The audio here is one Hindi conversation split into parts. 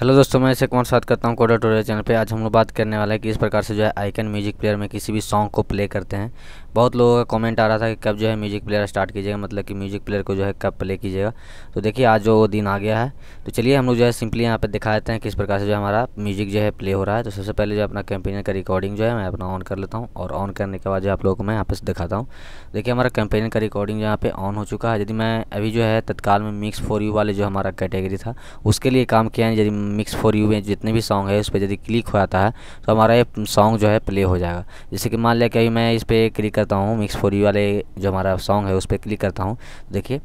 हेलो दोस्तों मैं इसे कुमार साथ करता हूँ कोडा टोरियल चैनल पे आज हम लोग बात करने वाला है कि इस प्रकार से जो है आइकन म्यूजिक प्लेयर में किसी भी सॉन्ग को प्ले करते हैं बहुत लोगों का कमेंट आ रहा था कि कब जो है म्यूज़िक प्लेयर स्टार्ट कीजिएगा मतलब कि म्यूज़िक प्लेयर को जो है कब प्ले कीजिएगा तो देखिए आज जो वो दिन आ गया है तो चलिए हम लोग जो है सिंपली यहाँ पे दिखा देते हैं किस प्रकार से जो हमारा म्यूज़िक जो है प्ले हो रहा है तो सबसे पहले जो अपना कैंपेनियर का रिकॉर्डिंग जो है मैं अपना ऑन कर लेता हूँ और ऑन करने के बाद जो आप लोगों को मैं यहाँ पे दिखाता हूँ देखिए हमारा कैंपेनियर का रिकॉर्डिंग यहाँ पे ऑन हो चुका है यदि मैं अभी जो है तत्काल में मिक्स फॉर यू वाले जो हमारा कैटेगरी था उसके लिए काम किया है यदि मिक्स फॉर यू में जितने भी सॉन्ग है उस पर यदि क्लिक हो जाता है तो हमारा ये सॉन्ग जो है प्ले हो जाएगा जैसे कि मान लिया कि अभी मैं इस पर क्लिक करता हूँ मिक्स फोर यू वाले जो हमारा सॉन्ग है उस पर क्लिक करता हूँ देखिए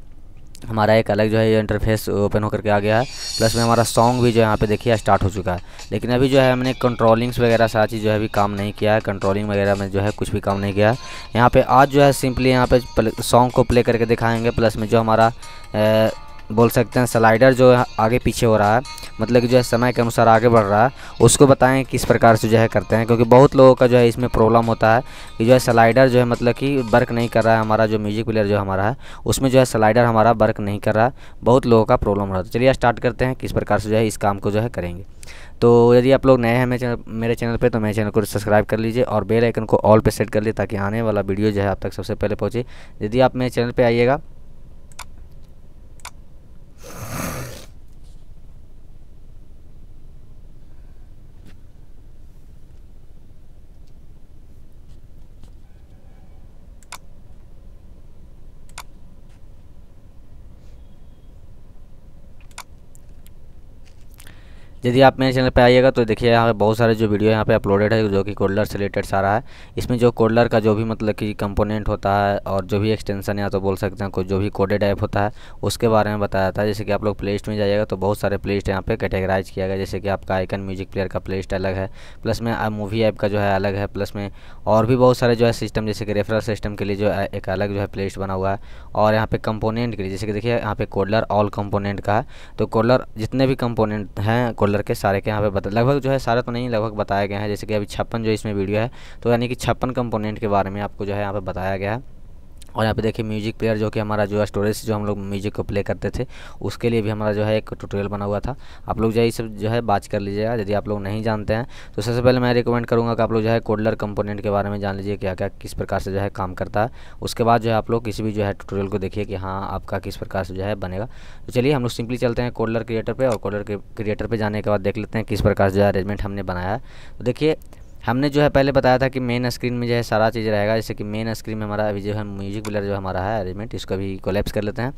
हमारा एक अलग जो है ये इंटरफेस ओपन होकर के आ गया है प्लस में हमारा सॉन्ग भी जो यहाँ पे देखिए स्टार्ट हो चुका है लेकिन अभी जो है हमने कंट्रोलिंग्स वगैरह सारा चीज़ जो है अभी काम नहीं किया है कंट्रोलिंग वगैरह में जो है कुछ भी काम नहीं किया है यहाँ पे आज जो है सिंपली यहाँ पे सॉन्ग को प्ले करके दिखाएंगे प्लस में जो हमारा बोल सकते हैं स्लाइडर जो आगे पीछे हो रहा है मतलब कि जो है समय के अनुसार आगे बढ़ रहा है उसको बताएं किस प्रकार से जो है करते हैं क्योंकि बहुत लोगों का जो है इसमें प्रॉब्लम होता है कि जो है स्लाइडर जो है मतलब कि वर्क नहीं कर रहा है हमारा जो म्यूजिक प्लेयर जो हमारा है उसमें जो है स्लाइडर हमारा वर्क नहीं कर रहा है बहुत लोगों का प्रॉब्लम हो रहा है चलिए स्टार्ट करते हैं किस प्रकार से जो है इस काम को जो है करेंगे तो यदि आप लोग नए हैं मेरे चैनल मेरे चैनल पर तो मेरे चैनल को सब्सक्राइब कर लीजिए और बेल आइकन को ऑल पे सेट कर लीजिए ताकि आने वाला वीडियो जो है आप तक सबसे पहले पहुँचे यदि आप मेरे चैनल पे आइएगा यदि आप मेरे चैनल पर आइएगा तो देखिए यहाँ पे बहुत सारे जो वीडियो यहाँ पे अपलोडेड है जो कि कोडलर से रिलेटेड सारा है इसमें जो कोडलर का जो भी मतलब कि कंपोनेंट होता है और जो भी एक्सटेंशन या तो बोल सकते हैं कोई जो भी कोडेड ऐप होता है उसके बारे में बताया जाता है जैसे कि आप लोग प्ले लिस्ट में जाइएगा तो बहुत सारे प्ले लिस्ट यहाँ पर कैटेगराइज किया गया जैसे कि आपका आइकन म्यूजिक प्लेयर का प्ले लिस्ट अलग है प्लस में मूवी ऐप का जो है अलग है प्लस में और भी बहुत सारे जो है सिस्टम जैसे कि रेफरल सिस्टम के लिए जो है एक अलग जो है प्ले लिस्ट बना हुआ है और यहाँ पर कंपोनेंट के लिए जैसे कि देखिए यहाँ पे कोडलर ऑल कंपोनेंट का है तो कोडलर जितने भी कंपोनेंट हैं कलर के सारे के यहाँ पे बता लगभग जो है सारे तो नहीं लगभग बताया गया है जैसे कि अभी छप्पन जो इसमें वीडियो है तो यानी कि छप्पन कंपोनेंट के बारे में आपको जो है यहाँ पे बताया गया है और यहाँ पे देखिए म्यूजिक प्लेयर जो कि हमारा जो है स्टोरेज जो हम लोग म्यूजिक को प्ले करते थे उसके लिए भी हमारा जो है एक ट्यूटोरियल बना हुआ था आप लोग जो है सब जो है बात कर लीजिएगा यदि आप लोग नहीं जानते हैं तो सबसे पहले मैं रिकमेंड करूँगा कि आप लोग जो है कोडलर कंपोनेंट के बारे में जान लीजिए क्या क्या किस प्रकार से जो है काम करता है उसके बाद जो है आप लोग किसी भी जो है टूटोरियल को देखिए कि हाँ आपका किस प्रकार से जो है बनेगा तो चलिए हम लोग सिंपली चलते हैं कोडलर क्रिएटर पर और कोडलर क्रिएटर पर जाने के बाद देख लेते हैं किस प्रकार से जो है अरेंजमेंट हमने बनाया है तो देखिए हमने जो है पहले बताया था कि मेन स्क्रीन में जो है सारा चीज़ रहेगा जैसे कि मेन स्क्रीन में हमारा अभी जो है म्यूजिक बिलर जो हमारा है अरेंजमेंट इसको भी कोलेप्स कर लेते हैं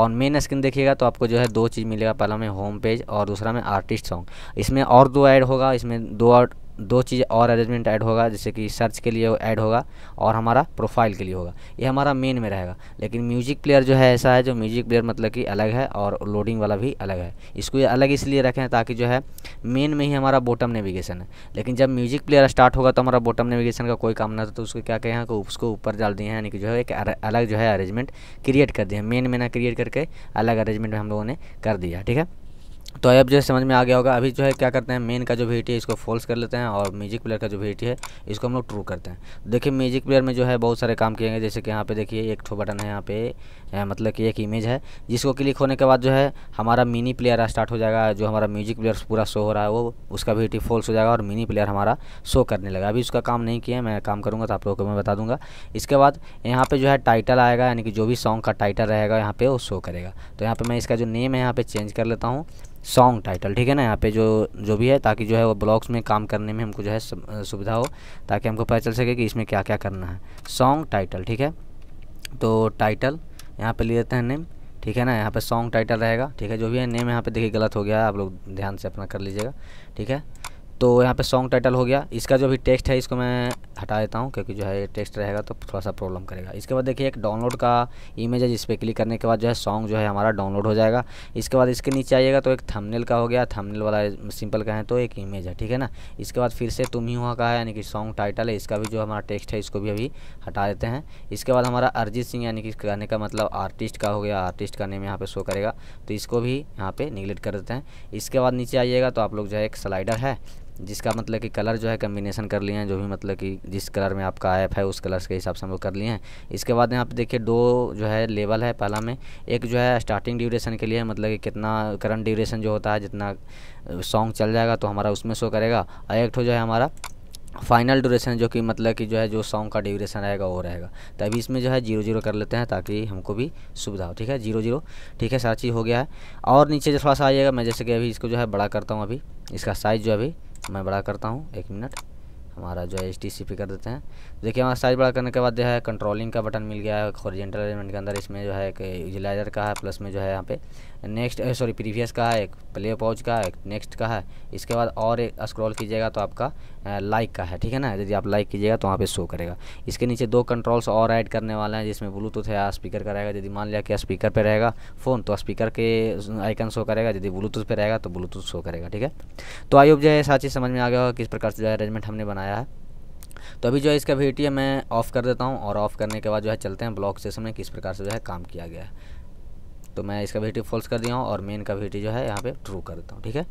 और मेन स्क्रीन देखिएगा तो आपको जो है दो चीज़ मिलेगा पहला में होम पेज और दूसरा में आर्टिस्ट सॉन्ग इसमें और दो ऐड होगा इसमें दो और दो चीज़ और अरेंजमेंट ऐड होगा जैसे कि सर्च के लिए ऐड होगा और हमारा प्रोफाइल के लिए होगा ये हमारा मेन में रहेगा लेकिन म्यूजिक प्लेयर जो है ऐसा है जो म्यूजिक प्लेयर मतलब कि अलग है और लोडिंग वाला भी अलग है इसको ये अलग इसलिए रखें ताकि जो है मेन में ही हमारा बॉटम नेविगेशन है लेकिन जब म्यूजिक प्लेयर स्टार्ट होगा तो हमारा बॉटम नेविगेशन का कोई काम ना था तो उसको क्या कहें कि उसको ऊपर डाल दिए हैं यानी कि जो है एक अलग जो है अरेंजमेंट क्रिएट कर दिया मेन में ना क्रिएट करके अलग अरेंजमेंट हम लोगों ने कर दिया ठीक है तो अब जो समझ में आ गया होगा अभी जो है क्या करते हैं मेन का जो वीटी है इसको फॉल्स कर लेते हैं और म्यूजिक प्लेयर का जो वीटी है इसको हम लोग ट्रू करते हैं देखिए म्यूजिक प्लेयर में जो है बहुत सारे काम किए गए जैसे कि यहाँ पे देखिए एक ठो बटन है यहाँ पे मतलब कि एक इमेज है जिसको क्लिक होने के बाद जो है हमारा मिनी प्लेयर स्टार्ट हो जाएगा जो हमारा म्यूजिक प्लेयर पूरा शो हो रहा है वो उसका टी फॉल्स हो जाएगा और मिनी प्लेयर हमारा शो करने लगा अभी उसका काम नहीं किया मैं काम करूँगा तो आप लोगों को मैं बता दूंगा इसके बाद यहाँ पर जो है टाइटल आएगा यानी कि जो भी सॉन्ग का टाइटल रहेगा यहाँ पर वो शो करेगा तो यहाँ पर मैं इसका जो नेम है यहाँ पर चेंज कर लेता हूँ सॉन्ग टाइटल ठीक है ना यहाँ पे जो जो भी है ताकि जो है वो ब्लॉग्स में काम करने में हमको जो है सुविधा हो ताकि हमको पता चल सके कि इसमें क्या क्या करना है सॉन्ग टाइटल ठीक है तो टाइटल यहाँ पे ले लेते हैं नेम ठीक है ना यहाँ पे सॉन्ग टाइटल रहेगा ठीक है जो भी है नेम यहाँ पे देखिए गलत हो गया आप लोग ध्यान से अपना कर लीजिएगा ठीक है तो यहाँ पे सॉन्ग टाइटल हो गया इसका जो भी टेक्स्ट है इसको मैं हटा देता हूँ क्योंकि जो है टेक्स्ट रहेगा तो थोड़ा सा प्रॉब्लम करेगा इसके बाद देखिए एक डाउनलोड का इमेज है जिस पर क्लिक करने के बाद जो है सॉन्ग जो है हमारा डाउनलोड हो जाएगा इसके बाद इसके नीचे आइएगा तो एक थंबनेल का हो गया थंबनेल वाला सिंपल का है तो एक इमेज है ठीक है ना इसके बाद फिर से तुम ही हुआ का है यानी कि सॉन्ग टाइटल है इसका भी जो हमारा टेक्स्ट है इसको भी अभी हटा देते हैं इसके बाद हमारा अरिजीत सिंह यानी कि गाने का मतलब आर्टिस्ट का हो गया आर्टिस्ट का नेम यहाँ पर शो करेगा तो इसको भी यहाँ पर निगलेक्ट कर देते हैं इसके बाद नीचे आइएगा तो आप लोग जो है एक स्लाइडर है जिसका मतलब कि कलर जो है कम्बिनेशन कर लिए हैं जो भी मतलब कि जिस कलर में आपका ऐप है उस कलर के हिसाब से हम लोग कर लिए हैं इसके बाद यहाँ पे देखिए दो जो है लेवल है पहला में एक जो है स्टार्टिंग ड्यूरेशन के लिए मतलब कि कितना करंट ड्यूरेशन जो होता है जितना सॉन्ग चल जाएगा तो हमारा उसमें शो करेगा और एक जो है हमारा फाइनल ड्यूरेशन जो कि मतलब कि जो है जो सॉन्ग का ड्यूरेशन रहेगा वो रहेगा तो अभी इसमें जो है जीरो जीरो कर लेते हैं ताकि हमको भी सुविधा हो ठीक है जीरो जीरो ठीक है सारा चीज़ हो गया है और नीचे जो थोड़ा सा आइएगा मैं जैसे कि अभी इसको जो है बड़ा करता हूँ अभी इसका साइज़ जो अभी मैं बड़ा करता हूँ एक मिनट हमारा जो है एच टी सी पी कर देते हैं देखिए वहाँ साइज बड़ा करने के बाद जो है कंट्रोलिंग का बटन मिल गया है हॉरिजेंटल अरेंजमेंट के अंदर इसमें जो है एक यूजिलाइजर का है प्लस में जो है यहाँ पे नेक्स्ट सॉरी प्रीवियस का है एक प्ले पॉज का है एक नेक्स्ट का है इसके बाद और एक स्क्रॉल कीजिएगा तो आपका लाइक का है ठीक है ना यदि आप लाइक कीजिएगा तो वहाँ पर शो करेगा इसके नीचे दो कंट्रोल्स और ऐड करने वाले हैं जिसमें ब्लूटूथ है स्पीकर का रहेगा यदि मान लिया कि स्पीकर पर रहेगा फ़ोन तो स्पीकर के आइकन शो करेगा यदि ब्लूटूथ पर रहेगा तो ब्लूटूथ शो करेगा ठीक है तो आई जो है साथ समझ में आ गया होगा किस प्रकार से जो है अरेंजमेंट हमने बनाया है तो अभी जो है इसका वीडियो मैं ऑफ़ कर देता हूँ और ऑफ़ करने के बाद जो है चलते हैं ब्लॉक सेशन में किस प्रकार से जो है काम किया गया है तो मैं इसका वी फॉल्स कर दिया हूँ और मेन का वी जो है यहाँ पर ट्रू कर देता हूँ ठीक है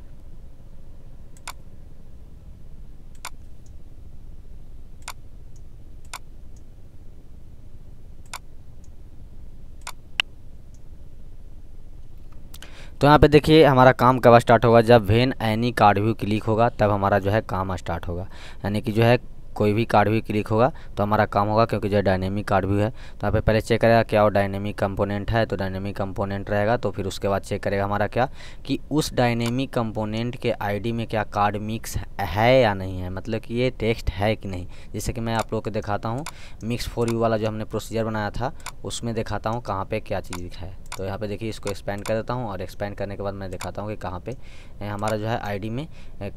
तो यहाँ पे देखिए हमारा काम कब स्टार्ट होगा जब when any card view click होगा तब हमारा जो है काम स्टार्ट होगा यानी कि जो है कोई भी कार्ड भी क्लिक होगा तो हमारा काम होगा क्योंकि जो डायनेमिक कार्ड भी है तो यहाँ पे पहले चेक करेगा क्या वो डायनेमिक कंपोनेंट है तो डायनेमिक कंपोनेंट रहेगा तो फिर उसके बाद चेक करेगा हमारा क्या कि उस डायनेमिक कंपोनेंट के आईडी में क्या कार्ड मिक्स है या नहीं है मतलब कि ये टेक्स्ट है कि नहीं जैसे कि मैं आप लोग को दिखाता हूँ मिक्स फोर यू वाला जो हमने प्रोसीजर बनाया था उसमें दिखाता हूँ कहाँ पर क्या चीज़ है तो यहाँ पे देखिए इसको एक्सपेंड कर देता हूँ और एक्सपेंड करने के बाद मैं दिखाता हूँ कि कहाँ पे हमारा जो है आईडी में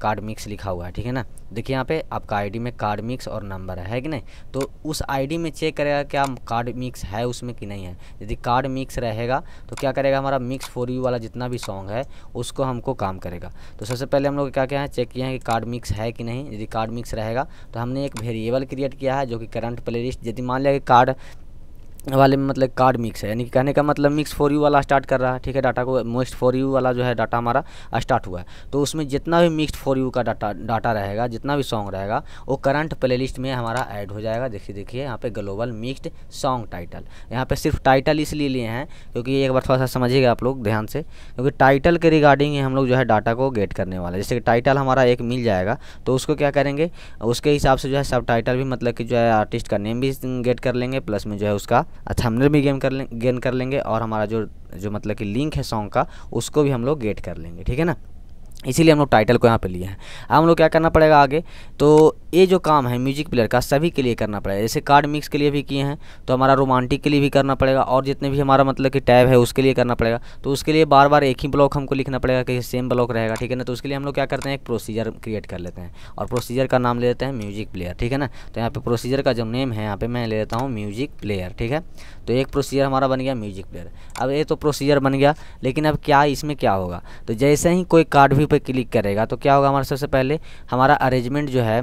कार्ड मिक्स लिखा हुआ है ठीक है ना देखिए यहाँ पे आपका आईडी में कार्ड मिक्स और नंबर है, है कि नहीं तो उस आईडी में चेक करेगा क्या कार्ड मिक्स है उसमें कि नहीं है यदि कार्ड मिक्स रहेगा तो क्या करेगा हमारा मिक्स फॉर यू वाला जितना भी सॉन्ग है उसको हमको काम करेगा तो सबसे पहले हम लोग क्या क्या है चेक किए हैं कि कार्ड मिक्स है कि नहीं यदि कार्ड मिक्स रहेगा तो हमने एक वेरिएबल क्रिएट किया है जो कि करंट प्ले यदि मान लिया कि कार्ड वाले में मतलब कार्ड मिक्स है यानी कि कहने का मतलब मिक्स फॉर यू वाला स्टार्ट कर रहा है ठीक है डाटा को मोस्ट फॉर यू वाला जो है डाटा हमारा स्टार्ट हुआ है तो उसमें जितना भी मिक्स फॉर यू का डाटा डाटा रहेगा जितना भी सॉन्ग रहेगा वो करंट प्लेलिस्ट में हमारा ऐड हो जाएगा देखिए देखिए यहाँ पे ग्लोबल मिक्सड सॉन्ग टाइटल यहाँ पर सिर्फ टाइटल इसलिए लिए हैं क्योंकि एक बार थोड़ा सा समझिएगा आप लोग ध्यान से क्योंकि टाइटल के रिगार्डिंग हम लोग जो है डाटा को गेट करने वाले जैसे कि टाइटल हमारा एक मिल जाएगा तो उसको क्या करेंगे उसके हिसाब से जो है सब टाइटल भी मतलब कि जो है आर्टिस्ट का नेम भी गेट कर लेंगे प्लस में जो है उसका अच्छा, हमने भी गेन कर लें गेन कर लेंगे और हमारा जो जो मतलब कि लिंक है सॉन्ग का उसको भी हम लोग गेट कर लेंगे ठीक है ना इसीलिए हम लोग टाइटल को यहाँ पे लिए हैं अब हम लोग क्या करना पड़ेगा आगे तो ये जो काम है म्यूजिक प्लेयर का सभी के लिए करना पड़ेगा जैसे कार्ड मिक्स के लिए भी किए हैं तो हमारा रोमांटिक के लिए भी करना पड़ेगा और जितने भी हमारा मतलब कि टैब है उसके लिए करना पड़ेगा तो उसके लिए बार बार एक ही ब्लॉक हमको लिखना पड़ेगा कि सेम ब्लॉक रहेगा ठीक है ना तो उसके लिए हम लोग क्या करते हैं एक प्रोसीजर क्रिएट कर लेते हैं और प्रोसीजर का नाम ले लेते हैं म्यूजिक प्लेयर ठीक है ना तो यहाँ पर प्रोसीजर का जो नेम है यहाँ पर मैं ले लेता हूँ म्यूजिक प्लेयर ठीक है तो एक प्रोसीजर हमारा बन गया म्यूजिक प्लेयर अब ये तो प्रोसीजर बन गया लेकिन अब क्या इसमें क्या होगा तो जैसे ही कोई कार्ड भी पर क्लिक करेगा तो क्या होगा हमारा सबसे पहले हमारा अरेंजमेंट जो है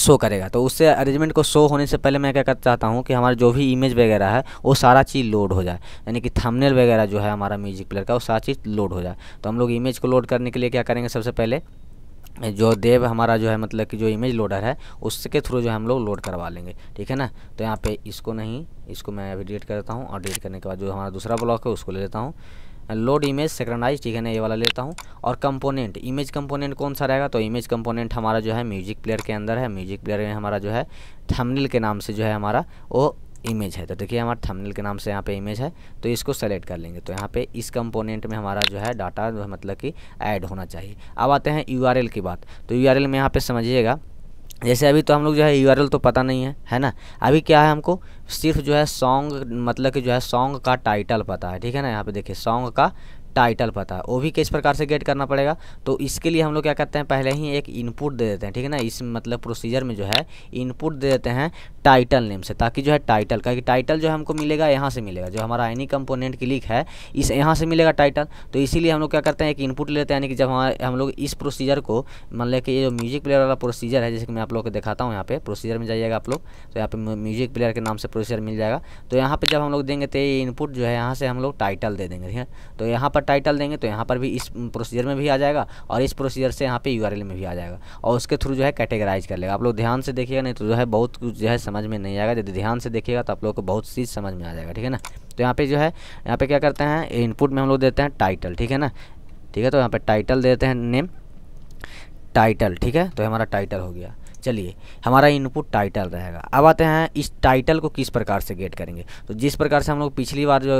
शो करेगा तो उससे अरेंजमेंट को शो होने से पहले मैं क्या कर चाहता हूँ कि हमारा जो भी इमेज वगैरह है वो सारा चीज़ लोड हो जाए यानी कि थंबनेल वगैरह जो है हमारा म्यूजिक प्लेयर का वो सारा चीज़ लोड हो जाए तो हम लोग इमेज को लोड करने के लिए क्या करेंगे सबसे पहले जो देव हमारा जो है मतलब कि जो इमेज लोडर है उसके थ्रू जो है हम लोग लोड करवा लेंगे ठीक है ना तो यहाँ पे इसको नहीं इसको मैं अभी डिलीट करता हूँ और डिलीट करने के बाद जो हमारा दूसरा ब्लॉक है उसको ले लेता हूँ लोड इमेज सेक्रनाइज ठीक है ना ये वाला लेता हूँ और कंपोनेंट इमेज कंपोनेंट कौन सा रहेगा तो इमेज कंपोनेंट हमारा जो है म्यूजिक प्लेयर के अंदर है म्यूजिक प्लेयर में हमारा जो है थमनिल के नाम से जो है हमारा वो इमेज है तो देखिए हमारा थमनिल के नाम से यहाँ पे इमेज है तो इसको सेलेक्ट कर लेंगे तो यहाँ पे इस कंपोनेंट में हमारा जो है डाटा मतलब कि ऐड होना चाहिए अब आते हैं यू की बात तो यू में यहाँ पे समझिएगा जैसे अभी तो हम लोग जो है यू तो पता नहीं है है ना अभी क्या है हमको सिर्फ जो है सॉन्ग मतलब कि जो है सॉन्ग का टाइटल पता है ठीक है ना यहाँ पे देखिए सॉन्ग का टाइटल पता वो भी किस प्रकार से गेट करना पड़ेगा तो इसके लिए हम लोग क्या करते हैं पहले ही एक इनपुट दे देते हैं ठीक है ना इस मतलब प्रोसीजर में जो है इनपुट दे देते हैं टाइटल नेम से ताकि जो है टाइटल का टाइटल जो हमको मिलेगा यहाँ से मिलेगा जो हमारा एनी कंपोनेंट क्लिक है इस यहाँ से मिलेगा टाइटल तो इसीलिए हम लोग क्या करते हैं एक इनपुट लेते हैं यानी कि जब हमारे हम लोग इस प्रोसीजर को मतलब कि ये जो म्यूजिक प्लेयर वाला प्रोसीजर है जैसे कि मैं आप लोग को दिखाता हूँ यहाँ पे प्रोसीजर में जाइएगा आप लोग तो यहाँ पे म्यूजिक प्लेयर के नाम से प्रोसीजर मिल जाएगा तो यहाँ पर जब हम लोग देंगे तो ये इनपुट जो है यहाँ से हम लोग टाइटल दे देंगे ठीक है तो यहाँ पर टाइटल देंगे तो यहाँ पर भी इस प्रोसीजर में भी आ जाएगा और इस प्रोसीजर से यहाँ पे यू में भी आ जाएगा और उसके थ्रू जो है कैटेगराइज कर लेगा आप लोग ध्यान से देखिएगा नहीं तो जो है बहुत कुछ जो है समझ में नहीं आएगा यदि ध्यान से देखिएगा तो आप लोग को बहुत चीज़ समझ में आ जाएगा ठीक है ना तो यहाँ पे जो है यहाँ पे क्या करते हैं इनपुट में हम लोग देते हैं टाइटल ठीक है ना ठीक है तो यहाँ पर टाइटल देते हैं नेम टाइटल ठीक है तो हमारा टाइटल हो गया चलिए हमारा इनपुट टाइटल रहेगा अब आते हैं इस टाइटल को किस प्रकार से गेट करेंगे तो जिस प्रकार से हम लोग पिछली बार जो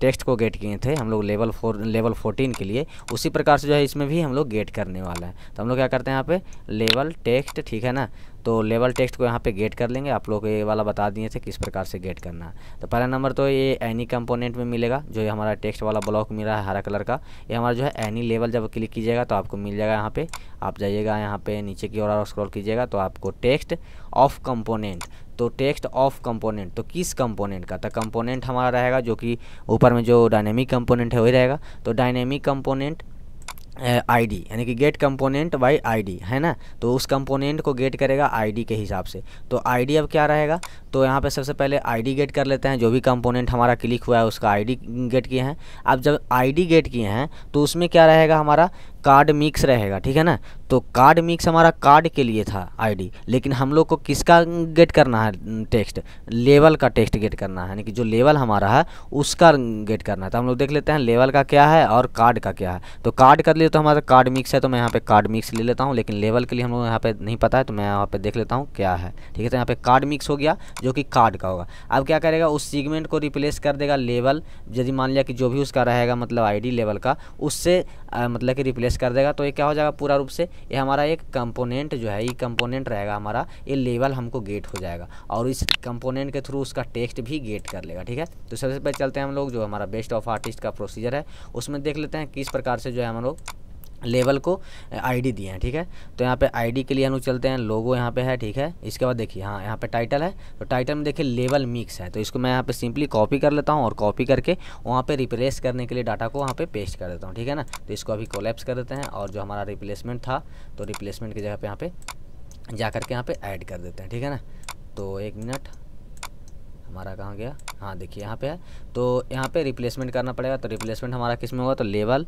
टेक्स्ट को गेट किए थे हम लोग लेवल फोर लेवल फोर्टीन के लिए उसी प्रकार से जो है इसमें भी हम लोग गेट करने वाला है तो हम लोग क्या करते हैं यहाँ पे लेवल टेक्स्ट ठीक है ना तो लेवल टेक्स्ट को यहाँ पे गेट कर लेंगे आप लोग ये वाला बता दिए थे किस प्रकार से गेट करना है तो पहला नंबर तो ये एनी कंपोनेंट में मिलेगा जो हमारा टेक्स्ट वाला ब्लॉक मिला है हरा कलर का ये हमारा जो है एनी लेवल जब क्लिक कीजिएगा तो आपको मिल जाएगा यहाँ पर आप जाइएगा यहाँ पर नीचे की ओर स्क्रॉल कीजिएगा तो आपको टेक्स्ट ऑफ कंपोनेंट तो टेक्स्ट ऑफ कंपोनेंट तो किस कंपोनेंट का तो कंपोनेंट हमारा रहेगा जो कि ऊपर में जो डायनेमिक कंपोनेंट है वही रहेगा तो डायनेमिक कंपोनेंट आईडी यानी कि गेट कंपोनेंट बाय आईडी है ना तो उस कंपोनेंट को गेट करेगा आईडी के हिसाब से तो आईडी अब क्या रहेगा तो यहाँ पे सबसे पहले आईडी गेट कर लेते हैं जो भी कंपोनेंट हमारा क्लिक हुआ है उसका आईडी गेट किए हैं अब जब आईडी गेट किए हैं तो उसमें क्या रहेगा हमारा कार्ड मिक्स रहेगा ठीक है ना तो कार्ड मिक्स हमारा कार्ड के लिए था आईडी लेकिन हम लोग को किसका गेट करना है टेक्स्ट लेवल का टेक्स्ट गेट करना है यानी कि जो लेवल हमारा है उसका गेट करना है तो हम लोग देख लेते हैं लेवल का क्या है और कार्ड का क्या है तो कार्ड कर लिए तो हमारा कार्ड मिक्स है तो मैं यहाँ पे कार्ड मिक्स ले लेता हूँ लेकिन लेवल के लिए हम लोग यहाँ पे नहीं पता है तो मैं यहाँ पे देख लेता हूँ क्या है ठीक है तो यहाँ पे कार्ड मिक्स हो गया जो कि कार्ड का होगा अब क्या करेगा उस सीगमेंट को रिप्लेस कर देगा लेवल यदि मान लिया कि जो भी उसका रहेगा मतलब आई लेवल का उससे मतलब कि रिप्लेस रिप्लेस कर देगा तो ये क्या हो जाएगा पूरा रूप से ये हमारा एक कंपोनेंट जो है ये कंपोनेंट रहेगा हमारा ये लेवल हमको गेट हो जाएगा और इस कंपोनेंट के थ्रू उसका टेक्स्ट भी गेट कर लेगा ठीक है तो सबसे पहले चलते हैं हम लोग जो हमारा बेस्ट ऑफ आर्टिस्ट का प्रोसीजर है उसमें देख लेते हैं किस प्रकार से जो है हम लोग लेवल को आईडी दिए हैं ठीक है तो यहाँ पे आईडी के लिए हम लोग चलते हैं लोगो यहाँ पे है ठीक है इसके बाद देखिए हाँ यहाँ पे टाइटल है तो टाइटल में देखिए लेवल मिक्स है तो इसको मैं यहाँ पे सिंपली कॉपी कर लेता हूँ और कॉपी करके वहाँ पे रिप्लेस करने के लिए डाटा को वहाँ पे पेस्ट कर देता हूँ ठीक है ना तो इसको अभी कोलेप्स कर देते हैं और जो हमारा रिप्लेसमेंट था तो रिप्लेसमेंट की जगह पर यहाँ पर जा करके यहाँ पर ऐड कर देते हैं ठीक है ना तो एक मिनट हमारा कहाँ गया हाँ देखिए यहाँ पे है तो यहाँ पे रिप्लेसमेंट करना पड़ेगा तो रिप्लेसमेंट हमारा किस में होगा तो लेवल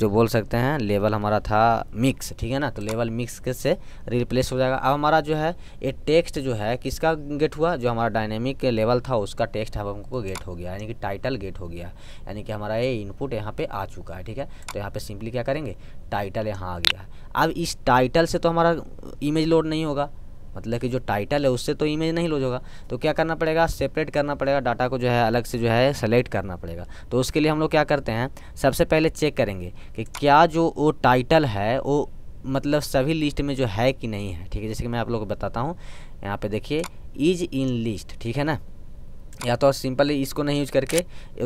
जो बोल सकते हैं लेवल हमारा था मिक्स ठीक है ना तो लेवल मिक्स से रिप्लेस हो जाएगा अब हमारा जो है ये टेक्स्ट जो है किसका गेट हुआ जो हमारा डायनेमिक लेवल था उसका टेक्स्ट अब हमको गेट हो गया यानी कि टाइटल गेट हो गया यानी कि हमारा ये इनपुट यहाँ पर आ चुका है ठीक है तो यहाँ पर सिंपली क्या करेंगे टाइटल यहाँ आ गया अब इस टाइटल से तो हमारा इमेज लोड नहीं होगा मतलब कि जो टाइटल है उससे तो इमेज नहीं लोज होगा तो क्या करना पड़ेगा सेपरेट करना पड़ेगा डाटा को जो है अलग से जो है सेलेक्ट करना पड़ेगा तो उसके लिए हम लोग क्या करते हैं सबसे पहले चेक करेंगे कि क्या जो वो टाइटल है वो मतलब सभी लिस्ट में जो है कि नहीं है ठीक है जैसे कि मैं आप लोग को बताता हूँ यहाँ पे देखिए इज इन लिस्ट ठीक है ना या तो सिंपल इसको नहीं यूज करके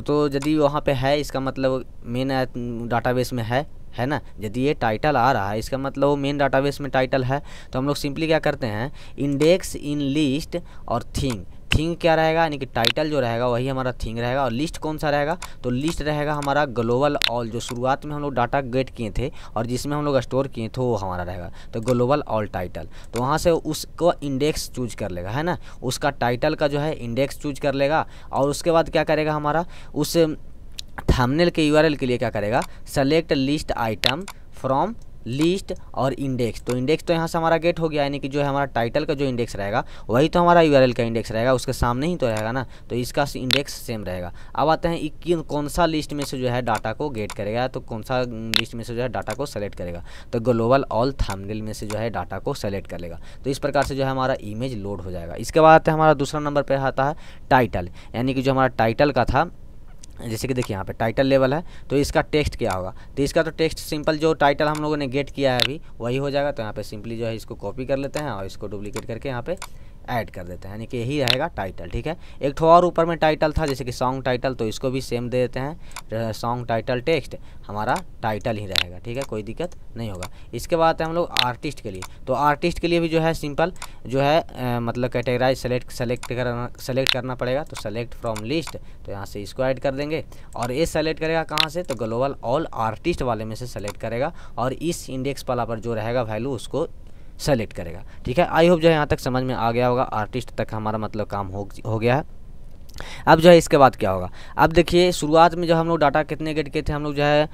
तो यदि वहाँ पे है इसका मतलब मेन डाटाबेस में है है ना यदि ये टाइटल आ रहा है इसका मतलब वो मेन डाटाबेस में टाइटल है तो हम लोग सिंपली क्या करते हैं इंडेक्स इन लिस्ट और थिंग थिंग क्या रहेगा यानी कि टाइटल जो रहेगा वही हमारा थिंग रहेगा और लिस्ट कौन सा रहेगा तो लिस्ट रहेगा हमारा ग्लोबल ऑल जो शुरुआत में हम लोग डाटा गेट किए थे और जिसमें हम लोग स्टोर किए थे वो हमारा रहेगा तो ग्लोबल ऑल टाइटल तो वहाँ से उसको इंडेक्स चूज कर लेगा है ना उसका टाइटल का जो है इंडेक्स चूज कर लेगा और उसके बाद क्या करेगा हमारा उस थंबनेल के यूआरएल के लिए क्या करेगा select list item from list और इंडेक्स तो इंडेक्स तो यहाँ से हमारा गेट हो गया यानी कि जो है हमारा टाइटल का जो इंडेक्स रहेगा वही तो हमारा यूआरएल का इंडेक्स रहेगा उसके सामने ही तो रहेगा ना तो इसका इंडेक्स सेम रहेगा अब आते हैं कि कौन सा लिस्ट में से जो है डाटा को गेट करेगा तो कौन सा लिस्ट में से जो है डाटा को सेलेक्ट करेगा तो ग्लोबल ऑल थमनेल में से जो है डाटा को सेलेक्ट कर लेगा तो इस प्रकार से जो है हमारा इमेज लोड हो जाएगा इसके बाद आते हैं हमारा दूसरा नंबर पर आता है टाइटल यानी कि जो हमारा टाइटल का था जैसे कि देखिए यहाँ पे टाइटल लेवल है तो इसका टेक्स्ट क्या होगा तो इसका तो टेक्स्ट सिंपल जो टाइटल हम लोगों ने गेट किया है अभी वही हो जाएगा तो यहाँ पे सिंपली जो है इसको कॉपी कर लेते हैं और इसको डुप्लीकेट करके यहाँ पे ऐड कर देते हैं यानी कि यही रहेगा टाइटल ठीक है एक ठो और ऊपर में टाइटल था जैसे कि सॉन्ग टाइटल तो इसको भी सेम दे देते हैं सॉन्ग टाइटल टेक्स्ट हमारा टाइटल ही रहेगा ठीक है कोई दिक्कत नहीं होगा इसके बाद है हम लोग आर्टिस्ट के लिए तो आर्टिस्ट के लिए भी जो है सिंपल जो है आ, मतलब कैटेगराइज सेलेक्ट सेलेक्ट करना सेलेक्ट करना पड़ेगा तो सेलेक्ट फ्रॉम लिस्ट तो यहाँ से इसको ऐड कर देंगे और ये सेलेक्ट करेगा कहाँ से तो ग्लोबल ऑल आर्टिस्ट वाले में से सेलेक्ट करेगा और इस इंडेक्स वाला पर जो रहेगा वैल्यू उसको सेलेक्ट करेगा ठीक है आई होप जो है यहाँ तक समझ में आ गया होगा आर्टिस्ट तक हमारा मतलब काम हो हो गया है अब जो है इसके बाद क्या होगा अब देखिए शुरुआत में जो हम लोग डाटा कितने गेट किए थे हम लोग जो है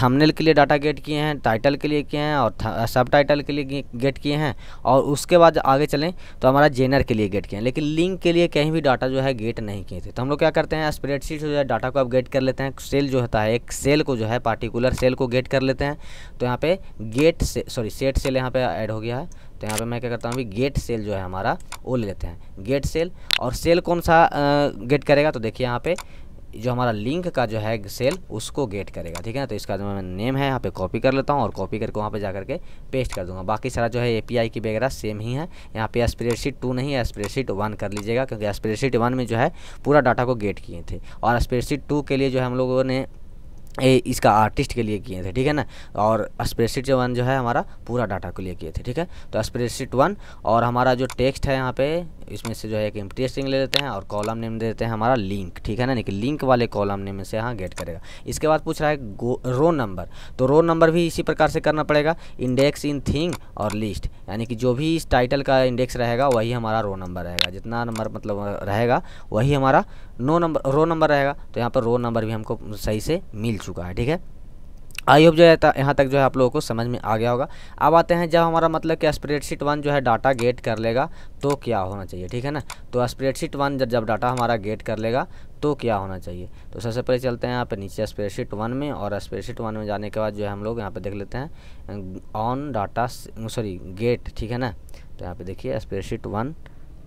थंबनेल के लिए डाटा गेट किए हैं टाइटल के लिए किए हैं और सब टाइटल के लिए गेट किए हैं और उसके बाद आगे चलें तो हमारा जेनर के लिए गेट किए हैं लेकिन लिंक के लिए कहीं भी डाटा जो है गेट नहीं किए थे तो हम लोग क्या करते हैं स्प्रेडशीट शीट जो है डाटा को आप गेट कर लेते हैं सेल जो होता है एक सेल को जो है पार्टिकुलर सेल को गेट कर लेते हैं तो यहाँ पे गेट से सॉरी सेट सेल यहाँ पे ऐड हो गया है तो यहाँ पे मैं क्या करता हूँ अभी गेट सेल जो है हमारा वो ले लेते हैं गेट सेल और सेल कौन सा गेट करेगा तो देखिए यहाँ पे जो हमारा लिंक का जो है सेल उसको गेट करेगा ठीक है ना तो इसका जो मैं नेम है यहाँ पे कॉपी कर लेता हूँ और कॉपी करके वहाँ पे जा करके पेस्ट कर दूंगा बाकी सारा जो है एपीआई की वगैरह सेम ही है यहाँ पे स्प्रेडशीट टू नहीं है स्प्रेडशीट वन कर लीजिएगा क्योंकि स्प्रेडशीट वन में जो है पूरा डाटा को गेट किए थे और स्प्रेडशीट टू के लिए जो है हम लोगों ने ए, इसका आर्टिस्ट के लिए किए थे ठीक है ना और स्प्रेडशीट वन जो है हमारा पूरा डाटा के लिए किए थे ठीक है तो स्प्रेडशीट वन और हमारा जो टेक्स्ट है यहाँ पे इसमें से जो है एक एम्प्टी स्ट्रिंग ले लेते हैं और कॉलम नेम दे देते हैं हमारा लिंक ठीक है ना कि लिंक वाले कॉलम नेम से यहाँ गेट करेगा इसके बाद पूछ रहा है रो नंबर तो रो नंबर भी इसी प्रकार से करना पड़ेगा इंडेक्स इन थिंग और लिस्ट यानी कि जो भी इस टाइटल का इंडेक्स रहेगा वही हमारा रो नंबर रहेगा जितना नंबर मतलब रहेगा वही हमारा नो नंबर रो नंबर रहेगा तो यहाँ पर रो नंबर भी हमको सही से मिल चुका है ठीक है आई होप जो है यहाँ तक जो है आप लोगों को समझ में आ गया होगा अब आते हैं जब हमारा मतलब कि स्प्रेडशीट वन जो है डाटा गेट कर लेगा तो क्या होना चाहिए ठीक है ना तो स्प्रेडशीट वन जब जब डाटा हमारा गेट कर लेगा तो क्या होना चाहिए तो सबसे पहले चलते हैं यहाँ पे नीचे स्प्रेडशीट वन में और स्प्रेडशीट वन में जाने के बाद जो है हम लोग यहाँ पे देख लेते हैं ऑन डाटा सॉरी गेट ठीक है ना तो यहाँ पे देखिए स्प्रेडशीट वन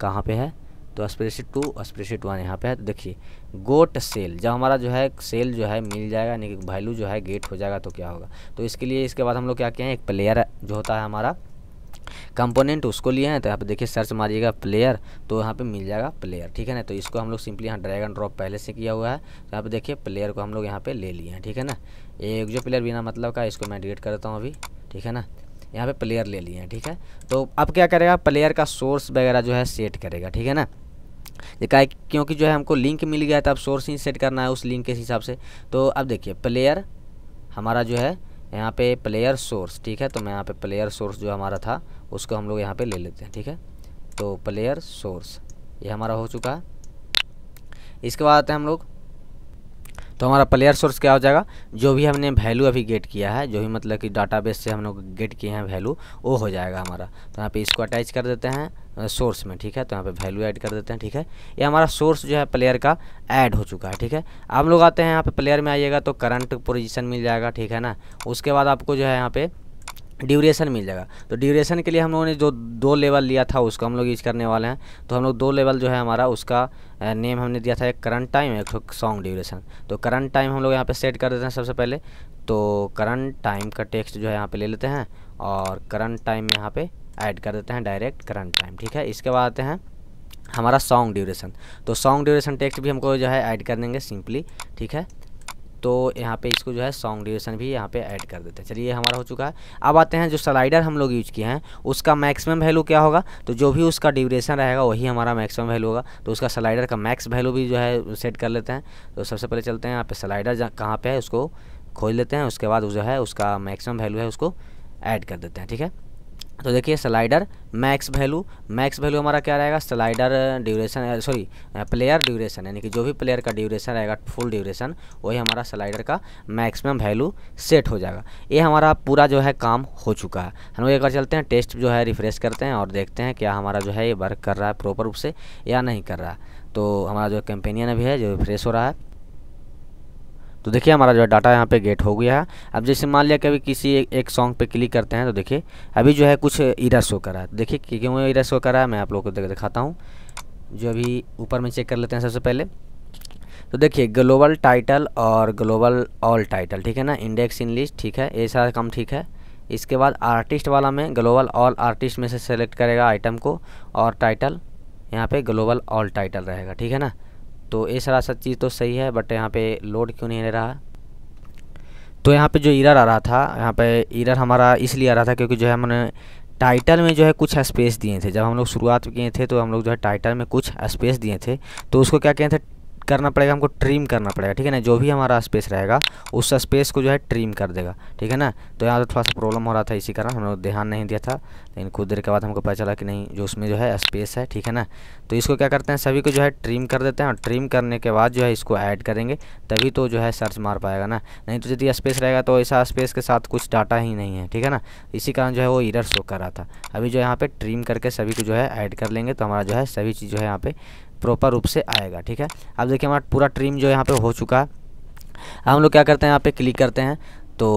कहाँ पर है तो स्प्रेसिट टू स्प्रेडशीट वन यहाँ पे है तो देखिए गोट सेल जब हमारा जो है सेल जो है मिल जाएगा यानी कि वैल्यू जो है गेट हो जाएगा तो क्या होगा तो इसके लिए इसके बाद हम लोग क्या किए हैं एक प्लेयर जो होता है हमारा कंपोनेंट उसको लिए हैं तो यहाँ पे देखिए सर्च मारिएगा प्लेयर तो यहाँ पे मिल जाएगा प्लेयर ठीक है ना तो इसको हम लोग सिंपली यहाँ ड्रैग एंड ड्रॉप पहले से किया हुआ है तो यहाँ पे देखिए प्लेयर को हम लोग यहाँ पे ले लिए हैं ठीक है ना एक जो प्लेयर बिना मतलब का इसको मैं डिलीट करता हूँ अभी ठीक है ना यहाँ पे प्लेयर ले लिए हैं ठीक है तो अब क्या करेगा प्लेयर का सोर्स वगैरह जो है सेट करेगा ठीक है ना देखा क्योंकि जो है हमको लिंक मिल गया था अब सोर्स सेट करना है उस लिंक के हिसाब से तो अब देखिए प्लेयर हमारा जो है यहाँ पे प्लेयर सोर्स ठीक है तो मैं यहाँ पे प्लेयर सोर्स जो हमारा था उसको हम लोग यहाँ पे ले लेते हैं ठीक है तो प्लेयर सोर्स ये हमारा हो चुका है इसके बाद आते हैं हम लोग तो हमारा प्लेयर सोर्स क्या हो जाएगा जो भी हमने वैल्यू अभी गेट किया है जो भी मतलब कि बेस से हम लोग गेट किए हैं वैल्यू वो हो जाएगा हमारा तो यहाँ पे इसको अटैच कर देते हैं सोर्स में ठीक है तो यहाँ पे वैल्यू ऐड कर देते हैं ठीक है ये हमारा सोर्स जो है प्लेयर का ऐड हो चुका है ठीक है आप लोग आते हैं यहाँ पे प्लेयर में आइएगा तो करंट पोजीशन मिल जाएगा ठीक है ना उसके बाद आपको जो है यहाँ पे ड्यूरेशन मिल जाएगा तो ड्यूरेशन के लिए हम लोगों ने जो दो लेवल लिया था उसको हम लोग यूज करने वाले हैं तो हम लोग दो लेवल जो है हमारा उसका नेम हमने दिया था एक करंट टाइम एक सॉन्ग ड्यूरेशन तो करंट टाइम हम लोग यहाँ पर सेट कर देते हैं सबसे पहले तो करंट टाइम का टेक्स्ट जो है यहाँ पर ले लेते हैं और करंट टाइम में यहाँ पर ऐड कर देते हैं डायरेक्ट करंट टाइम ठीक है इसके बाद आते हैं हमारा सॉन्ग ड्यूरेशन तो सॉन्ग ड्यूरेशन टेक्स्ट भी हमको जो है ऐड कर देंगे सिंपली ठीक है तो यहाँ पे इसको जो है सॉन्ग ड्यूरेशन भी यहाँ पे ऐड कर देते हैं चलिए ये हमारा हो चुका है अब आते हैं जो स्लाइडर हम लोग यूज़ किए हैं उसका मैक्सिमम वैल्यू क्या होगा तो जो भी उसका ड्यूरेशन रहेगा वही हमारा मैक्सिमम वैल्यू होगा तो उसका स्लाइडर का मैक्स वैल्यू भी जो है सेट कर लेते हैं तो सबसे पहले चलते हैं यहाँ पर स्लाइडर कहाँ पर है उसको खोज लेते हैं उसके बाद जो है उसका मैक्सिमम वैल्यू है उसको ऐड कर देते हैं ठीक है तो देखिए slider max value max value हमारा क्या रहेगा slider duration sorry player duration यानी कि जो भी प्लेयर का ड्यूरेशन रहेगा फुल ड्यूरेशन वही हमारा स्लाइडर का मैक्सिमम वैल्यू सेट हो जाएगा ये हमारा पूरा जो है काम हो चुका है हम लोग एक बार चलते हैं टेस्ट जो है रिफ्रेश करते हैं और देखते हैं क्या हमारा जो है ये वर्क कर रहा है प्रॉपर रूप से या नहीं कर रहा है तो हमारा जो कैंपेनियन अभी है जो रिफ्रेश हो रहा है तो देखिए हमारा जो है डाटा यहाँ पे गेट हो गया है अब जैसे मान लिया कि अभी किसी एक, एक सॉन्ग पे क्लिक करते हैं तो देखिए अभी जो है कुछ इरा शो करा है देखिए क्यों इरा शो करा है मैं आप लोग को दिखाता हूँ जो अभी ऊपर में चेक कर लेते हैं सबसे पहले तो देखिए ग्लोबल टाइटल और ग्लोबल ऑल टाइटल ठीक है ना इंडेक्स इन लिस्ट ठीक है ये सारा काम ठीक है इसके बाद आर्टिस्ट वाला में ग्लोबल ऑल आर्टिस्ट में से सेलेक्ट करेगा आइटम को और टाइटल यहाँ पे ग्लोबल ऑल टाइटल रहेगा ठीक है ना तो ये सारा सब चीज़ तो सही है बट यहाँ पे लोड क्यों नहीं रहा तो यहाँ पे जो इरर आ रहा था यहाँ पे इरर हमारा इसलिए आ रहा था क्योंकि जो है हमने टाइटल में जो है कुछ स्पेस दिए थे जब हम लोग शुरुआत किए थे तो हम लोग जो है टाइटल में कुछ स्पेस दिए थे तो उसको क्या कहते थे करना पड़ेगा हमको ट्रिम करना पड़ेगा ठीक है ना जो भी हमारा स्पेस रहेगा उस स्पेस को जो है ट्रिम कर देगा ठीक है ना तो यहाँ पर थोड़ा सा प्रॉब्लम हो रहा था इसी कारण हम लोग ध्यान नहीं दिया था लेकिन कुछ देर के बाद हमको पता चला कि नहीं जो उसमें जो है स्पेस है ठीक है ना तो इसको क्या करते हैं सभी को जो है ट्रिम कर देते हैं और ट्रिम करने के बाद जो है इसको ऐड करेंगे तभी तो जो है सर्च मार पाएगा ना नहीं तो यदि स्पेस रहेगा तो ऐसा स्पेस के साथ कुछ डाटा ही नहीं है ठीक है ना इसी कारण जो है वो इरर शो कर रहा था अभी जो यहाँ पर ट्रिम करके सभी को जो है ऐड कर लेंगे तो हमारा जो है सभी चीज़ जो है यहाँ पर प्रॉपर रूप से आएगा ठीक है अब देखिए हमारा पूरा ट्रिम जो यहाँ पे हो चुका है हम लोग क्या करते हैं यहाँ पे क्लिक करते हैं तो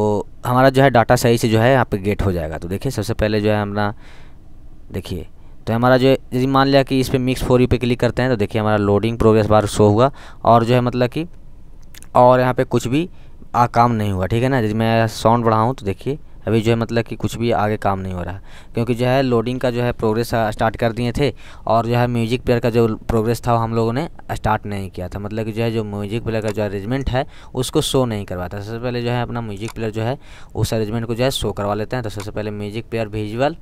हमारा जो है डाटा सही से जो है यहाँ पे गेट हो जाएगा तो देखिए सबसे पहले जो है हमारा देखिए तो हमारा जो यदि मान लिया कि इस पर मिक्स फोर यू पे क्लिक e करते हैं तो देखिए हमारा लोडिंग प्रोग्रेस बार शो हुआ और जो है मतलब कि और यहाँ पे कुछ भी आ, काम नहीं हुआ ठीक है ना यदि मैं साउंड बढ़ाऊँ तो देखिए अभी जो है मतलब कि कुछ भी आगे काम नहीं हो रहा क्योंकि जो है लोडिंग का जो है प्रोग्रेस स्टार्ट कर दिए थे और जो है म्यूजिक प्लेयर का जो प्रोग्रेस था वो हम लोगों ने स्टार्ट नहीं किया था मतलब कि जो है जो म्यूजिक प्लेयर का जो अरेंजमेंट है उसको शो नहीं करवाया था सबसे पहले जो है अपना म्यूजिक प्लेयर जो है उस अरेंजमेंट को जो है शो करवा लेते हैं तो सबसे पहले म्यूजिक प्लेयर विजुअल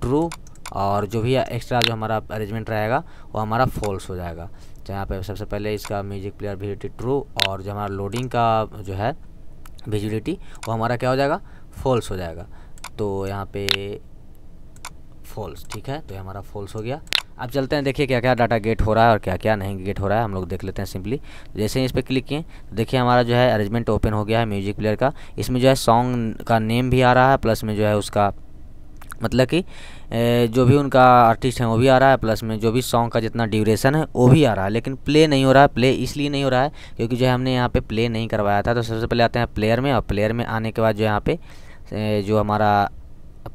ट्रू और जो भी एक्स्ट्रा जो हमारा अरेंजमेंट रहेगा वो हमारा फॉल्स हो जाएगा तो यहाँ पे सबसे पहले इसका म्यूजिक प्लेयर वीलिटी ट्रू और जो हमारा लोडिंग का जो है विजिबिलिटी वो हमारा क्या हो जाएगा फॉल्स हो जाएगा तो यहाँ पे फॉल्स ठीक है तो ये हमारा फॉल्स हो गया अब चलते हैं देखिए क्या क्या डाटा गेट हो रहा है और क्या क्या नहीं गेट हो रहा है हम लोग देख लेते हैं सिंपली तो जैसे ही इस पर क्लिक किए तो देखिए हमारा जो है अरेंजमेंट ओपन हो गया है म्यूजिक प्लेयर का इसमें जो है सॉन्ग का नेम भी आ रहा है प्लस में जो है उसका मतलब कि जो भी उनका आर्टिस्ट है वो भी आ रहा है प्लस में जो भी सॉन्ग का जितना ड्यूरेशन है वो भी आ रहा है लेकिन प्ले नहीं हो रहा है प्ले इसलिए नहीं हो रहा है क्योंकि जो है हमने यहाँ पे प्ले नहीं करवाया था तो सबसे पहले आते हैं प्लेयर में और प्लेयर में आने के बाद जो यहाँ पे जो हमारा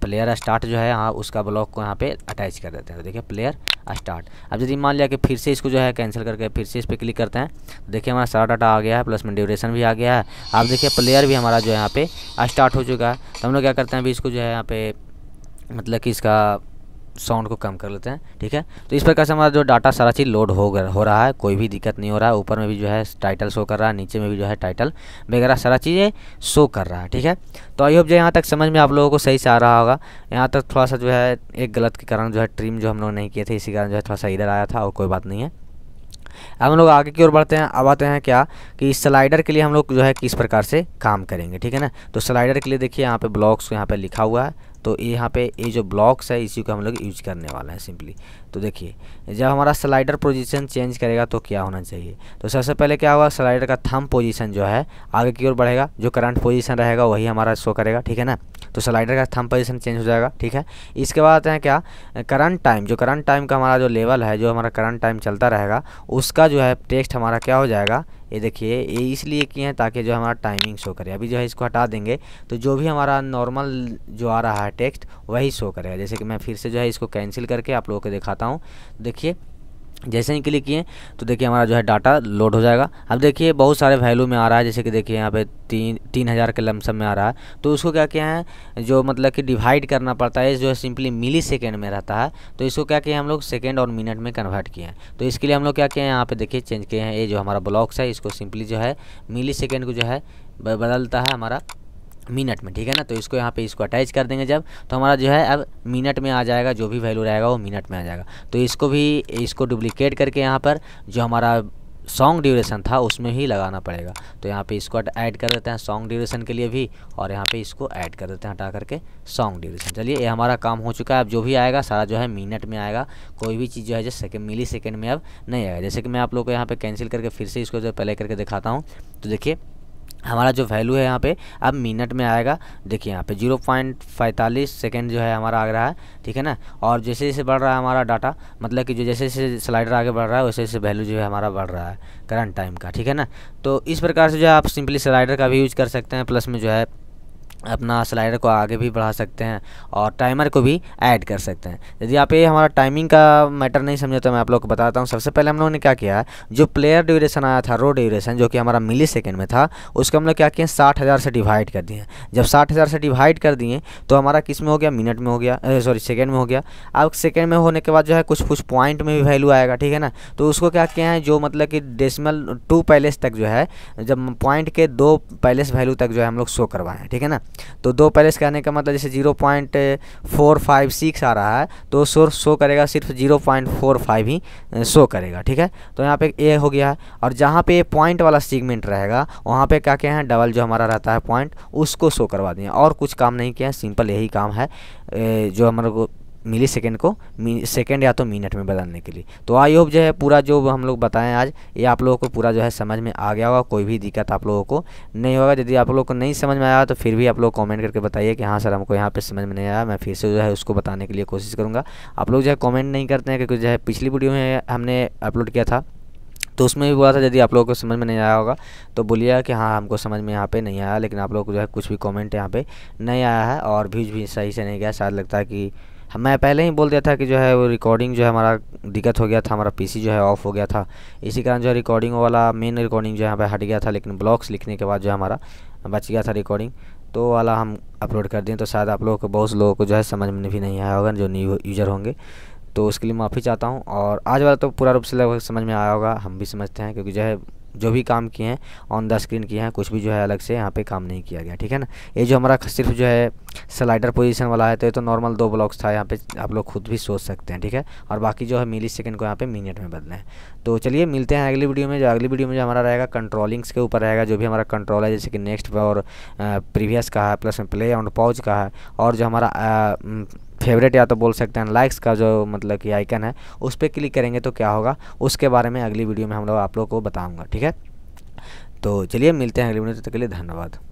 प्लेयर स्टार्ट जो है हाँ उसका ब्लॉक को यहाँ पे अटैच कर देते हैं तो देखिए प्लेयर स्टार्ट अब यदि मान लिया कि फिर से इसको जो है कैंसिल करके फिर से इस पर क्लिक करते हैं तो देखिए हमारा सारा डाटा आ गया है प्लस में ड्यूरेशन भी आ गया है अब देखिए प्लेयर भी हमारा जो है यहाँ पे स्टार्ट हो चुका है तो हम लोग क्या करते हैं अभी इसको जो है यहाँ पे मतलब कि इसका साउंड को कम कर लेते हैं ठीक है तो इस प्रकार से हमारा जो डाटा सारा चीज़ लोड हो हो रहा है कोई भी दिक्कत नहीं हो रहा है ऊपर में भी जो है टाइटल शो कर रहा है नीचे में भी जो है टाइटल वगैरह सारा चीज़ें शो कर रहा है ठीक है तो आई होप जो यहाँ तक समझ में आप लोगों को सही से आ रहा होगा यहाँ तक थोड़ा सा जो है एक गलत के कारण जो है ट्रीम जो हम लोग नहीं किए थे इसी कारण जो है थोड़ा सा इधर आया था और कोई बात नहीं है अब हम लोग आगे की ओर बढ़ते हैं अब आते हैं क्या कि स्लाइडर के लिए हम लोग जो है किस प्रकार से काम करेंगे ठीक है ना तो स्लाइडर के लिए देखिए यहाँ पे ब्लॉक्स यहाँ पे लिखा हुआ है तो यहाँ पे ये जो ब्लॉक्स है इसी को हम लोग यूज करने वाला हैं सिंपली तो देखिए जब हमारा स्लाइडर पोजीशन चेंज करेगा तो क्या होना चाहिए तो सबसे पहले क्या होगा स्लाइडर का थम पोजीशन जो है आगे की ओर बढ़ेगा जो करंट पोजीशन रहेगा वही हमारा शो करेगा ठीक है ना तो स्लाइडर का थम पोजीशन चेंज हो जाएगा ठीक है इसके बाद आते हैं क्या करंट टाइम जो करंट टाइम का हमारा जो लेवल है जो हमारा करंट टाइम चलता रहेगा उसका जो है टेक्स्ट हमारा क्या हो जाएगा ये देखिए ये इसलिए किए हैं ताकि जो हमारा टाइमिंग शो करे अभी जो है इसको हटा देंगे तो जो भी हमारा नॉर्मल जो आ रहा है टेक्स्ट वही शो करेगा जैसे कि मैं फिर से जो है इसको कैंसिल करके आप लोगों को दिखाता दिखाता हूँ देखिए जैसे ही क्लिक किए तो देखिए हमारा जो है डाटा लोड हो जाएगा अब देखिए बहुत सारे वैल्यू में आ रहा है जैसे कि देखिए यहाँ पे तीन तीन हज़ार के लमसम में आ रहा है तो उसको क्या किया है जो मतलब कि डिवाइड करना पड़ता है जो है सिंपली मिली सेकेंड में रहता है तो इसको क्या किया हम लोग सेकेंड और मिनट में कन्वर्ट किए हैं तो इसके लिए हम लोग क्या किए हैं यहाँ पर देखिए चेंज किए हैं ये जो हमारा ब्लॉक्स है इसको सिंपली जो है मिली सेकेंड को जो है बदलता है हमारा मिनट में ठीक है ना तो इसको यहाँ पे इसको अटैच कर देंगे जब तो हमारा जो है अब मिनट में आ जाएगा जो भी वैल्यू रहेगा वो मिनट में आ जाएगा तो इसको भी इसको डुप्लीकेट करके यहाँ पर जो हमारा सॉन्ग ड्यूरेशन था उसमें ही लगाना पड़ेगा तो यहाँ पे इसको ऐड कर देते हैं सॉन्ग ड्यूरेशन के लिए भी और यहाँ पे इसको ऐड कर देते हैं हटा करके सॉन्ग ड्यूरेशन चलिए ये हमारा काम हो चुका है अब जो भी आएगा सारा जो है मिनट में आएगा कोई भी चीज़ जो है जैसे सेकेंड मिली सेकेंड में अब नहीं आएगा जैसे कि मैं आप लोग को यहाँ पर कैंसिल करके फिर से इसको जो पहले करके दिखाता हूँ तो देखिए हमारा जो वैल्यू है यहाँ पे अब मिनट में आएगा देखिए यहाँ पे जीरो पॉइंट फैंतालीस सेकेंड जो है हमारा आ रहा है ठीक है ना और जैसे जैसे बढ़ रहा है हमारा डाटा मतलब कि जो जैसे जैसे स्लाइडर आगे बढ़ रहा है वैसे जैसे वैल्यू जो है हमारा बढ़ रहा है करंट टाइम का ठीक है ना तो इस प्रकार से जो है आप सिंपली स्लाइडर का भी यूज कर सकते हैं प्लस में जो है अपना स्लाइडर को आगे भी बढ़ा सकते हैं और टाइमर को भी ऐड कर सकते हैं यदि आप ये हमारा टाइमिंग का मैटर नहीं समझे तो मैं आप लोग को बताता हूँ सबसे पहले हम लोगों ने क्या किया जो प्लेयर ड्यूरेशन आया था रो ड्यूरेशन जो कि हमारा मिली सेकेंड में था उसको हम लोग क्या किए साठ हज़ार से डिवाइड कर दिए जब साठ हज़ार से डिवाइड कर दिए तो हमारा किस में हो गया मिनट में हो गया सॉरी सेकेंड में हो गया अब सेकेंड में होने के बाद जो है कुछ कुछ पॉइंट में भी वैल्यू आएगा ठीक है ना तो उसको क्या किया है जो मतलब कि डेसिमल टू पैलेस तक जो है जब पॉइंट के दो पैलेस वैल्यू तक जो है हम लोग शो करवाएँ ठीक है ना तो दो पैलेस कहने का मतलब जैसे zero point four five six आ रहा है तो शो शो करेगा सिर्फ जीरो पॉइंट फोर फाइव ही शो करेगा ठीक है तो यहाँ पे ए हो गया है और जहाँ पे पॉइंट वाला सीगमेंट रहेगा वहाँ पे क्या क्या है डबल जो हमारा रहता है पॉइंट उसको शो करवा दिए और कुछ काम नहीं किया सिंपल यही काम है जो हमारे को मिली सेकेंड को सेकेंड या तो मिनट में बदलने के लिए तो आई होप जो है पूरा जो हम लोग बताएं आज ये आप लोगों को पूरा जो है समझ में आ गया होगा कोई भी दिक्कत आप लोगों को नहीं होगा यदि आप लोगों को नहीं समझ में आया तो फिर भी आप लोग कमेंट करके बताइए कि हाँ सर हमको यहाँ पे समझ में नहीं आया मैं फिर से जो है उसको बताने के लिए कोशिश करूँगा आप लोग जो है कॉमेंट नहीं करते हैं क्योंकि जो है पिछली वीडियो में हमने अपलोड किया था तो उसमें भी बोला था यदि आप लोगों को समझ में नहीं आया होगा तो बोलिएगा कि हाँ हमको समझ में यहाँ पे नहीं आया लेकिन आप लोग को जो है कुछ भी कॉमेंट यहाँ पर नहीं आया है और व्यूज भी सही से नहीं गया शायद लगता है कि मैं पहले ही बोल दिया था कि जो है वो रिकॉर्डिंग जो है हमारा दिक्कत हो गया था हमारा पीसी जो है ऑफ हो गया था इसी कारण जो है रिकॉर्डिंग वाला मेन रिकॉर्डिंग जो है यहाँ पर हट गया था लेकिन ब्लॉग्स लिखने के बाद जो हमारा बच गया था रिकॉर्डिंग तो वाला हम अपलोड कर दें तो शायद आप लोगों को बहुत लोगों को जो है समझ में भी नहीं आया होगा जो न्यू यूज़र होंगे तो उसके लिए माफ़ी चाहता हूँ और आज वाला तो पूरा रूप से लगभग समझ में आया होगा हम भी समझते हैं क्योंकि जो है जो भी काम किए हैं ऑन द स्क्रीन किए हैं कुछ भी जो है अलग से यहाँ पे काम नहीं किया गया ठीक है ना ये जो हमारा सिर्फ जो है स्लाइडर पोजीशन वाला है तो ये तो नॉर्मल दो ब्लॉक्स था यहाँ पे आप लोग खुद भी सोच सकते हैं ठीक है और बाकी जो है मिली सेकेंड को यहाँ पे मिनट में बदलें तो चलिए मिलते हैं अगली वीडियो में जो अगली वीडियो में जो हमारा रहेगा कंट्रोलिंग्स के ऊपर रहेगा जो भी हमारा कंट्रोल है जैसे कि नेक्स्ट और प्रीवियस का है प्लस में प्ले ऑन पॉज का है और जो हमारा फेवरेट या तो बोल सकते हैं लाइक्स का जो मतलब कि आइकन है उस पर क्लिक करेंगे तो क्या होगा उसके बारे में अगली वीडियो में हम लोग आप लोग को बताऊँगा ठीक है तो चलिए मिलते हैं अगली वीडियो तक के लिए धन्यवाद